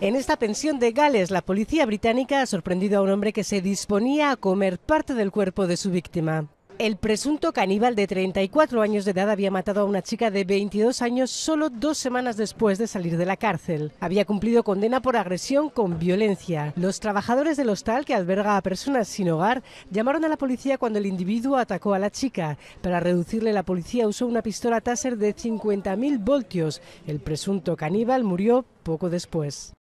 En esta pensión de Gales, la policía británica ha sorprendido a un hombre que se disponía a comer parte del cuerpo de su víctima. El presunto caníbal de 34 años de edad había matado a una chica de 22 años solo dos semanas después de salir de la cárcel. Había cumplido condena por agresión con violencia. Los trabajadores del hostal que alberga a personas sin hogar llamaron a la policía cuando el individuo atacó a la chica. Para reducirle la policía usó una pistola Taser de 50.000 voltios. El presunto caníbal murió poco después.